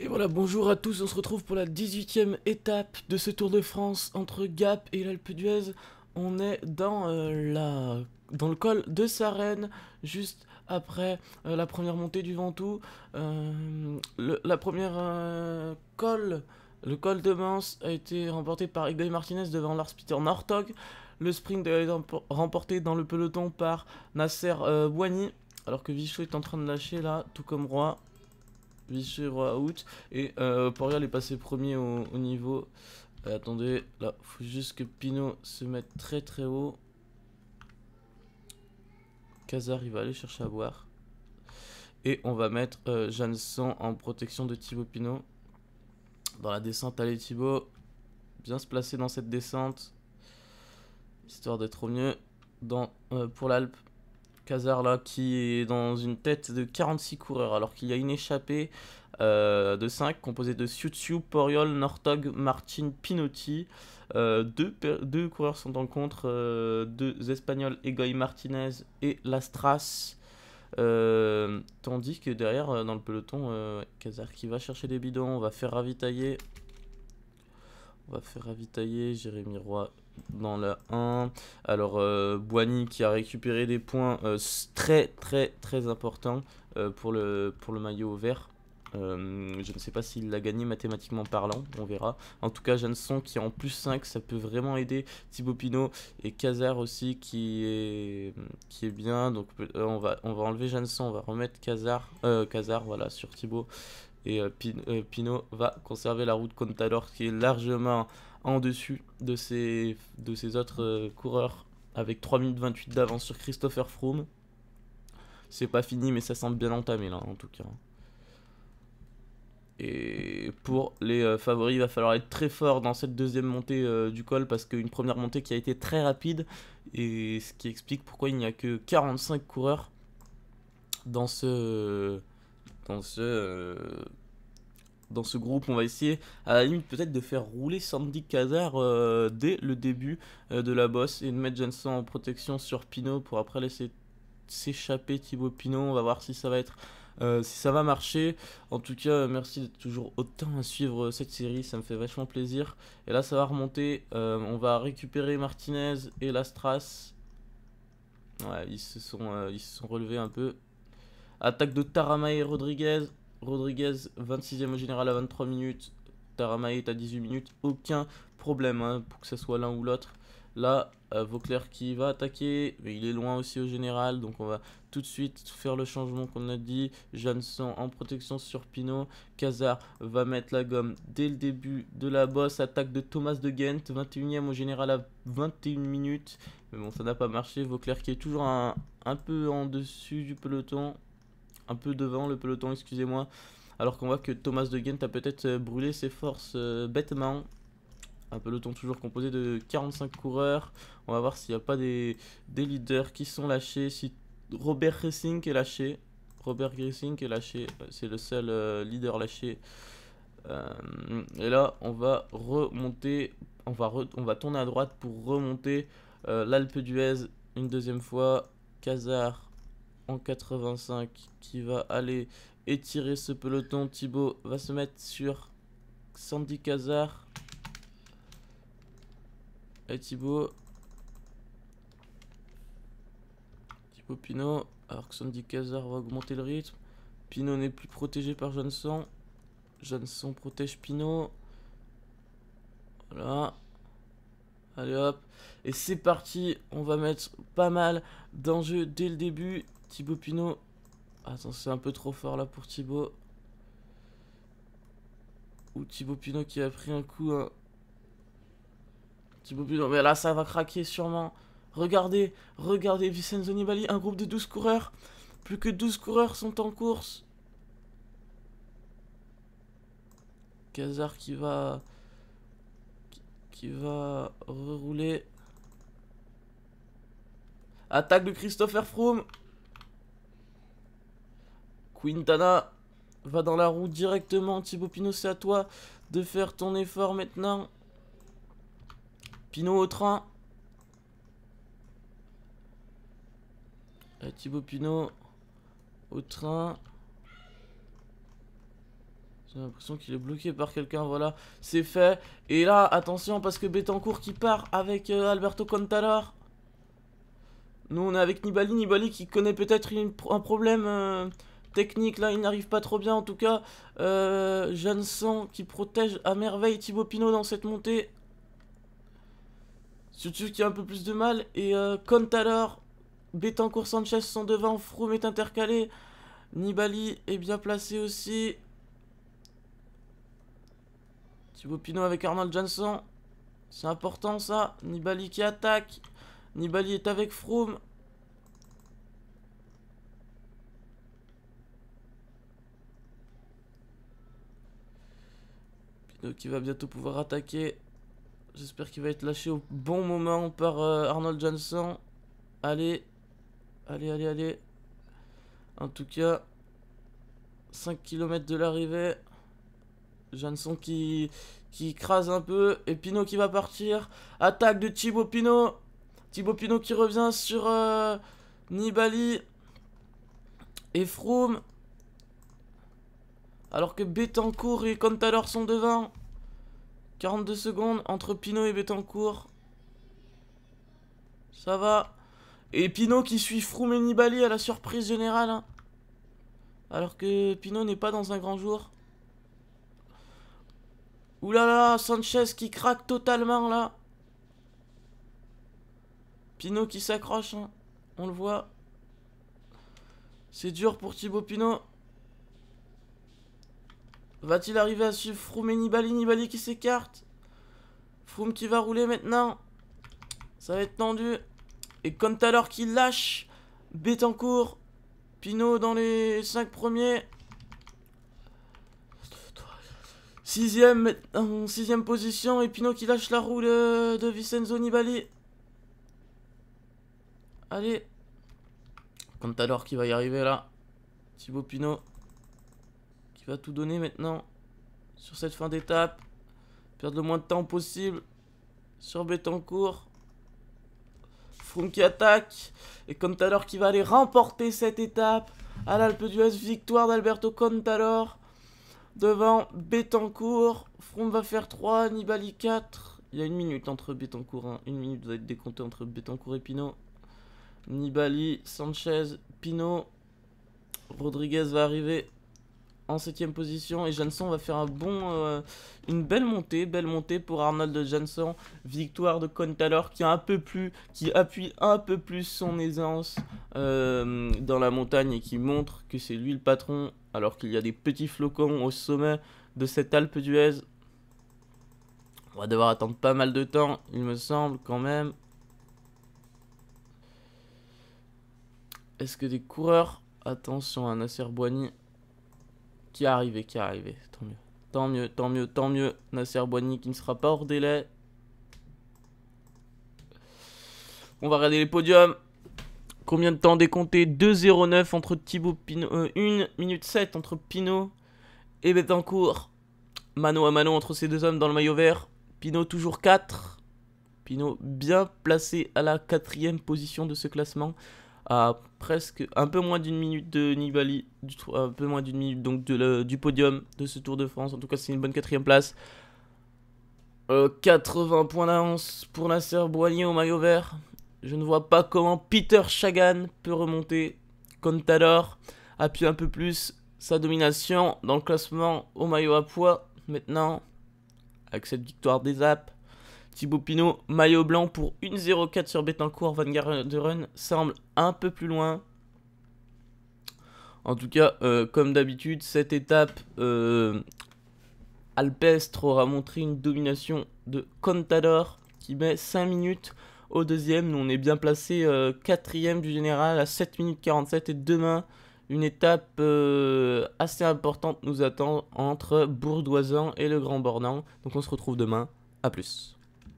Et voilà, bonjour à tous, on se retrouve pour la 18ème étape de ce Tour de France entre Gap et l'Alpe d'Huez. On est dans, euh, la... dans le col de Sarenne, juste après euh, la première montée du Ventoux. Euh, le, la première col, le col de Mans, a été remporté par Igor Martinez devant Lars Peter Nortog. Le sprint a été remporté dans le peloton par Nasser Boigny, alors que Vichot est en train de lâcher là, tout comme Roy. Vichy roi out. Et euh, Porial est passé premier au, niveau. Euh, attendez, là, faut juste que Pinot se mette très très haut. Kazar, il va aller chercher à boire. Et on va mettre euh, Jeanne en protection de Thibaut Pino Dans la descente, allez Thibaut. Bien se placer dans cette descente. Histoire d'être au mieux dans, euh, pour l'Alpe. Kazar là qui est dans une tête de 46 coureurs alors qu'il y a une échappée euh, de 5 composée de Siutsu, Poriol, Nortog, Martin, Pinotti. Euh, deux, coureurs sont en contre, euh, deux Espagnols, Egoy Martinez et Lastras. tandis que derrière dans le peloton, Kazar qui va chercher des bidons, on va faire ravitailler on va faire ravitailler Jérémy Roy dans la 1. Alors euh, Boigny qui a récupéré des points euh, très très très importants euh, pour, le, pour le maillot vert. je ne sais pas s'il l'a gagné mathématiquement parlant, on verra. En tout cas, Janson qui est en plus 5, ça peut vraiment aider Thibaut Pinot et Kazar aussi qui est, qui est bien. Donc on, va, on va enlever Janson, on va remettre Kazar, voilà, sur Thibaut. Et euh, euh, Pino va conserver la route Contador qui est largement en dessus de ses, de ses autres euh, coureurs avec 3 minutes 28 d'avance sur Christopher Froome. C'est pas fini, mais ça semble bien entamé là, en tout cas. Et pour les favoris, il va falloir être très fort dans cette deuxième montée du col parce qu'une première montée qui a été très rapide et ce qui explique pourquoi il n'y a que 45 coureurs dans ce dans ce, euh, dans ce groupe. On va essayer à la limite peut-être de faire rouler Sandy Kazar euh, dès le début euh, de la boss. et de mettre Jensen en protection sur Pinot pour après laisser s'échapper Thibaut Pinot. On va voir si ça va être. si ça va marcher. En tout cas, merci d'être toujours autant à suivre cette série, ça me fait vachement plaisir. Et là, ça va remonter. on va récupérer Martinez et Lastras. Ouais, ils se sont, ils se sont relevés un peu. Attaque de Taramae Rodriguez. Rodriguez, 26e au général à 23 minutes. Taramae est à 18 minutes. Aucun problème hein, pour que ce soit l'un ou l'autre. Là, euh, Vauclair qui va attaquer, mais il est loin aussi au général, donc on va tout de suite faire le changement qu'on a dit. Jansson en protection sur Pinot. Kazar va mettre la gomme dès le début de la bosse. Attaque de Thomas de Ghent, 21ème au général à 21 minutes. Mais bon, ça n'a pas marché. Vauclair qui est toujours un peu en dessus du peloton un peu devant le peloton, excusez-moi. Alors qu'on voit que Thomas de Gent a peut-être euh, brûlé ses forces euh, bêtement. Un peloton toujours composé de 45 coureurs. On va voir s'il n'y a pas des, leaders qui sont lâchés. Si Robert Racing est lâché. Robert Gressink est lâché. Euh, c'est le seul leader lâché. et là, on va remonter. On va, on va tourner à droite pour remonter l'Alpe d'Huez une deuxième fois. Casar en 85 qui va aller étirer ce peloton. Thibaut va se mettre sur Sandy Cazard. Et Thibaut. Thibaut Pinot. Alors que Sandy Cazard va augmenter le rythme. Pinot n'est plus protégé par Johnson. Johnson protège Pinot. Voilà. Allez hop. Et c'est parti. On va mettre pas mal d'enjeux dès le début. Thibaut Pinot. Attends, c'est un peu trop fort là pour Thibaut. Ou Thibaut Pinot qui a pris un coup. Hein. Thibaut Pinot, mais là ça va craquer sûrement. Regardez, regardez Vicenzo Nibali, un groupe de 12 coureurs. Plus que 12 coureurs sont en course. Kazar qui va qui va rerouler. Attaque de Christopher Froome. Quintana, va dans la roue directement. Thibaut Pinot, c'est à toi de faire ton effort maintenant. Pinot au train. Euh, Thibaut Pinot au train. J'ai l'impression qu'il est bloqué par quelqu'un, voilà, c'est fait. Et là, attention, parce que Betancourt qui part avec euh, Alberto Contador. Nous, on est avec Nibali, Nibali qui connaît peut-être un problème euh, technique. Là, il n'arrive pas trop bien. En tout cas, euh, qui protège à merveille Thibaut Pinot dans cette montée. Surtout qui a un peu plus de mal. Et euh, comme tout à l'heure, Betancourt Sanchez sont devant. Froome est intercalé. Nibali est bien placé aussi. Thibaut Pinot avec Arnold Johnson. C'est important ça. Nibali qui attaque. Nibali est avec Froome. Donc il va bientôt pouvoir attaquer. J'espère qu'il va être lâché au bon moment par euh, Arnold Johnson. Allez, allez, allez, allez. En tout cas, 5 km de l'arrivée. Johnson qui, qui crase un peu. Et Pinot qui va partir. Attaque de Thibaut Pinot. Thibaut Pinot qui revient sur euh, Nibali. Et Froome. Alors que Betancourt et Contador sont devant. 42 secondes entre Pinot et Betancourt. Ça va. Et Pinot qui suit Froome et Nibali à la surprise générale. Hein. Alors que Pinot n'est pas dans un grand jour. Oulala, Sanchez qui craque totalement là. Pinot qui s'accroche, hein. on le voit. C'est dur pour Thibaut Pinot. Va-t-il arriver à suivre Froome et Nibali Nibali qui s'écarte Froome qui va rouler maintenant. Ça va être tendu. Et Contador qui lâche. cours. Pinot dans les 5 premiers. 6ème, en position. Et Pinot qui lâche la roue de Vincenzo Nibali. Allez. alors qui va y arriver là. Thibaut Pinot tout donner maintenant. Sur cette fin d'étape. Perdre le moins de temps possible. Sur Betancourt. Froome qui attaque. Et Contador qui va aller remporter cette étape. À l'Alpe d'Huez, victoire d'Alberto Contador. Devant Betancourt. front va faire 3, Nibali 4. Il y a une minute entre Betancourt. Hein. Une minute doit être décomptée entre Betancourt et Pinot. Nibali, Sanchez, Pinot. Rodriguez va arriver en 7 position. Et Jansson va faire un bon, euh, une belle montée, belle montée pour Arnold Jansson. Victoire de Contalor qui, un peu plus, qui appuie un peu plus son aisance euh, dans la montagne et qui montre que c'est lui le patron. Alors qu'il y a des petits flocons au sommet de cette Alpe d'Huez. On va devoir attendre pas mal de temps, il me semble, quand même. Est-ce que des coureurs Attention à Nasser Boigny qui est arrivé, qui est arrivé. Tant mieux. Tant mieux, tant mieux, tant mieux. Nasser Boigny qui ne sera pas hors délai. On va regarder les podiums. Combien de temps décompté 2-0-9 entre Thibaut Pinot. 1 euh, minute 7 entre Pinot et Betancourt. Mano à mano entre ces deux hommes dans le maillot vert. Pinot toujours 4. Pinot bien placé à la quatrième position de ce classement à presque un peu moins d'une minute de Nivali, du, un peu moins d'une minute donc de du podium de ce Tour de France. En tout cas, c'est une bonne quatrième place. 80 euh, points d'avance pour Nasser Boigny au maillot vert. Je ne vois pas comment Peter Chagan peut remonter. Contador appuie un peu plus sa domination dans le classement au maillot à poids. Maintenant, avec cette victoire des apps. Thibaut Pinot, maillot blanc pour 1-0-4 sur Betancourt. Van Garderen semble un peu plus loin. En tout cas, euh, comme d'habitude, cette étape, euh, Alpestre aura montré une domination de Contador qui met 5 minutes au deuxième. Nous, on est bien placé euh, quatrième du général à 7 minutes 47. Et demain, une étape assez importante nous attend entre Bourdoisan et le Grand Bornand. Donc on se retrouve demain. A plus.